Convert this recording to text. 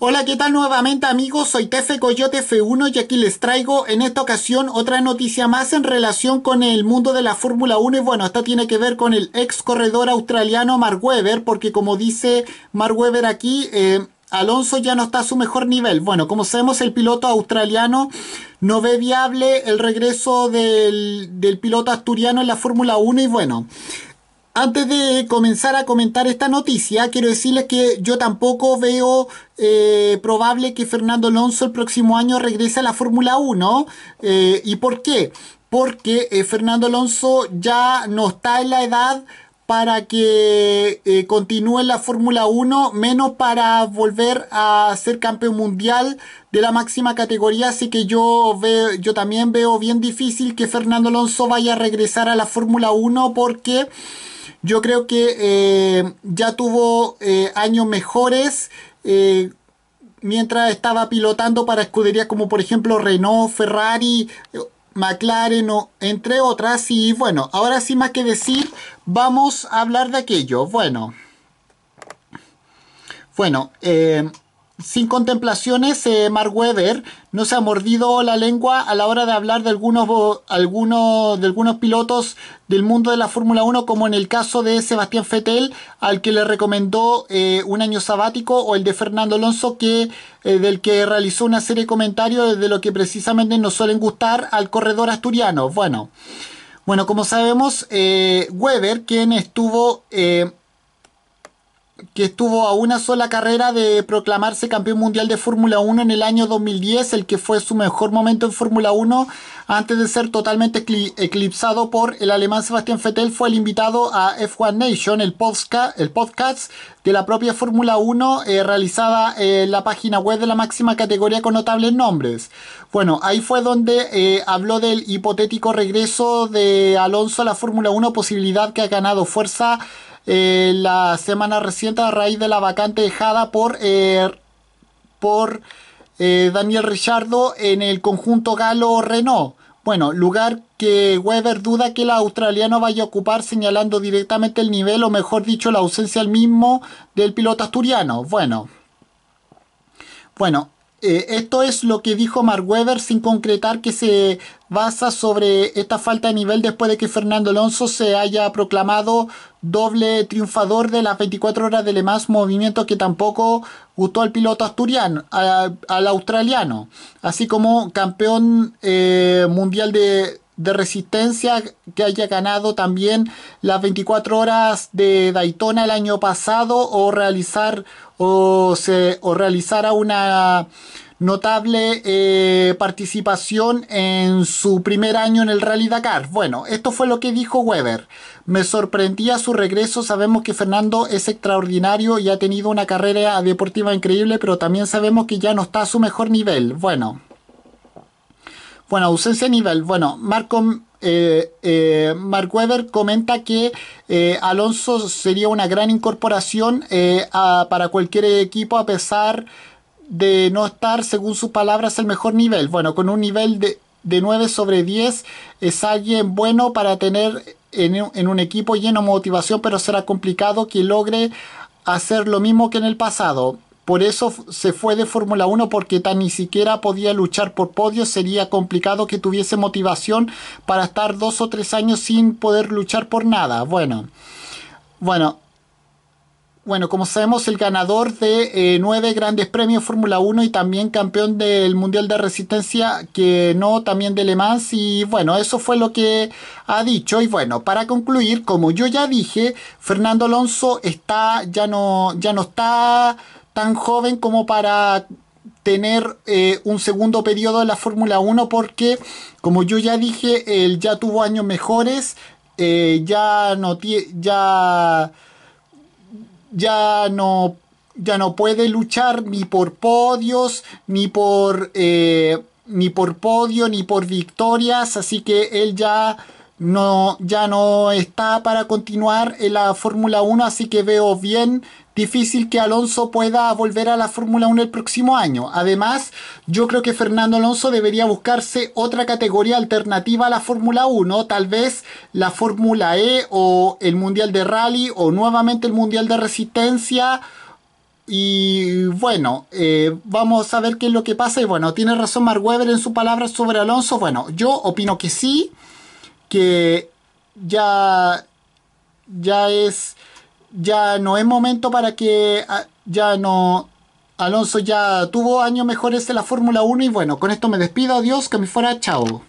Hola, ¿qué tal nuevamente amigos? Soy Tefe Coyote F1 y aquí les traigo en esta ocasión otra noticia más en relación con el mundo de la Fórmula 1 y bueno, esto tiene que ver con el ex corredor australiano Mark Webber porque como dice Mark Webber aquí... Eh, Alonso ya no está a su mejor nivel. Bueno, como sabemos, el piloto australiano no ve viable el regreso del, del piloto asturiano en la Fórmula 1 y bueno, antes de comenzar a comentar esta noticia, quiero decirles que yo tampoco veo eh, probable que Fernando Alonso el próximo año regrese a la Fórmula 1. Eh, ¿Y por qué? Porque eh, Fernando Alonso ya no está en la edad para que continúe continúe la Fórmula 1, menos para volver a ser campeón mundial de la máxima categoría, así que yo veo, yo también veo bien difícil que Fernando Alonso vaya a regresar a la Fórmula 1 porque yo creo que eh, ya tuvo eh, años mejores eh, mientras estaba pilotando para escuderías como por ejemplo Renault, Ferrari, McLaren, entre otras. Y bueno, ahora sí más que decir, vamos a hablar de aquello. Bueno. Bueno, sin contemplaciones, eh, Mark Webber no se ha mordido la lengua a la hora de hablar de algunos, algunos, de algunos pilotos del mundo de la Fórmula 1, como en el caso de Sebastián Fettel, al que le recomendó eh, un año sabático, o el de Fernando Alonso, que, eh, del que realizó una serie de comentarios de lo que precisamente nos suelen gustar al corredor asturiano. Bueno, bueno como sabemos, Weber, quien estuvo que estuvo a una sola carrera de proclamarse campeón mundial de Fórmula 1 en el año 2010, el que fue su mejor momento en Fórmula 1, antes de ser totalmente eclipsado por el alemán Sebastián Vettel, fue el invitado a F1 Nation, el podcast, el podcast de la propia Fórmula 1 eh, realizada eh, en la página web de la máxima categoría con notables nombres. Bueno, ahí fue donde eh, habló del hipotético regreso de Alonso a la Fórmula 1, posibilidad que ha ganado fuerza eh, la semana reciente a raíz de la vacante dejada por, eh, por eh, Daniel Richardo en el conjunto galo-renault. Bueno, lugar que Weber duda que el australiano vaya a ocupar señalando directamente el nivel o mejor dicho la ausencia al mismo del piloto asturiano. Bueno, bueno, eh, esto es lo que dijo Mark Webber sin concretar que se basa sobre esta falta de nivel después de que Fernando Alonso se haya proclamado doble triunfador de las 24 horas de Le Mans, movimiento que tampoco gustó al piloto asturiano, al australiano, así como campeón eh, mundial de de resistencia que haya ganado también las 24 horas de Daytona el año pasado o realizar o, se, o realizara una notable eh, participación en su primer año en el Rally Dakar. Bueno, esto fue lo que dijo Weber. Me sorprendía su regreso. Sabemos que Fernando es extraordinario y ha tenido una carrera deportiva increíble, pero también sabemos que ya no está a su mejor nivel. Bueno. Bueno, ausencia de nivel. Bueno, Marco, eh, eh, Mark Weber comenta que eh, Alonso sería una gran incorporación para cualquier equipo a pesar de no estar, según sus palabras, el mejor nivel. Bueno, con un nivel de, 9 sobre 10 es alguien bueno para tener en, en un equipo lleno de motivación, pero será complicado que logre hacer lo mismo que en el pasado. Por eso se fue de Fórmula 1 porque tan ni siquiera podía luchar por podios. Sería complicado que tuviese motivación para estar dos o tres años sin poder luchar por nada. Bueno, bueno, bueno, como sabemos, el ganador de eh, nueve grandes premios Fórmula 1 y también campeón del Mundial de Resistencia, que no, también de Le Mans. Y bueno, eso fue lo que ha dicho. Y bueno, para concluir, como yo ya dije, Fernando Alonso está, ya no, ya no está tan joven como para tener eh, un segundo periodo en la Fórmula 1 porque, como yo ya dije, él ya tuvo años mejores, eh, ya no ya ya no ya no puede luchar ni por podios ni por eh, ni por podio ni por victorias así que él ya no, ya no está para continuar en la Fórmula 1, así que veo bien difícil que Alonso pueda volver a la Fórmula 1 el próximo año. Además, yo creo que Fernando Alonso debería buscarse otra categoría alternativa a la Fórmula 1, tal vez la Fórmula E o el Mundial de Rally o nuevamente el Mundial de Resistencia. Y bueno, eh, vamos a ver qué es lo que pasa. Y bueno, tiene razón Mark Webber en su palabra sobre Alonso. Bueno, yo opino que sí que ya, ya es, ya no es momento para que, ah, ya no, Alonso ya tuvo años mejores de la Fórmula 1 y bueno, con esto me despido, adiós, que me fuera, chao.